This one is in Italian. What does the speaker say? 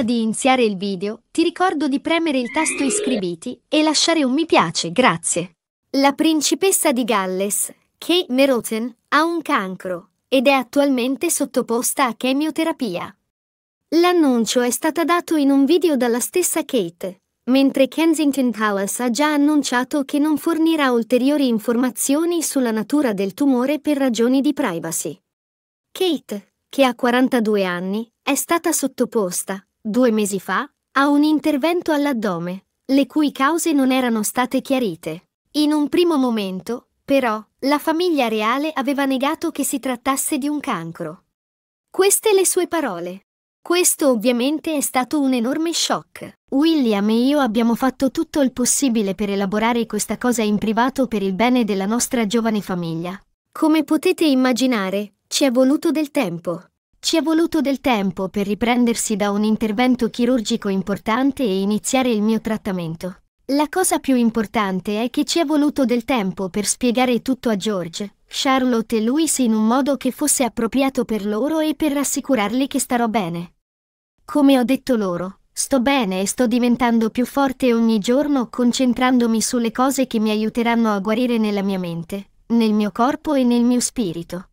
Prima di iniziare il video, ti ricordo di premere il tasto iscriviti e lasciare un mi piace, grazie. La principessa di Galles, Kate Meroten, ha un cancro ed è attualmente sottoposta a chemioterapia. L'annuncio è stato dato in un video dalla stessa Kate, mentre Kensington Palace ha già annunciato che non fornirà ulteriori informazioni sulla natura del tumore per ragioni di privacy. Kate, che ha 42 anni, è stata sottoposta, due mesi fa, a un intervento all'addome, le cui cause non erano state chiarite. In un primo momento, però, la famiglia reale aveva negato che si trattasse di un cancro. Queste le sue parole. Questo ovviamente è stato un enorme shock. William e io abbiamo fatto tutto il possibile per elaborare questa cosa in privato per il bene della nostra giovane famiglia. Come potete immaginare, ci è voluto del tempo. Ci è voluto del tempo per riprendersi da un intervento chirurgico importante e iniziare il mio trattamento. La cosa più importante è che ci è voluto del tempo per spiegare tutto a George, Charlotte e Louis in un modo che fosse appropriato per loro e per rassicurarli che starò bene. Come ho detto loro, sto bene e sto diventando più forte ogni giorno concentrandomi sulle cose che mi aiuteranno a guarire nella mia mente, nel mio corpo e nel mio spirito.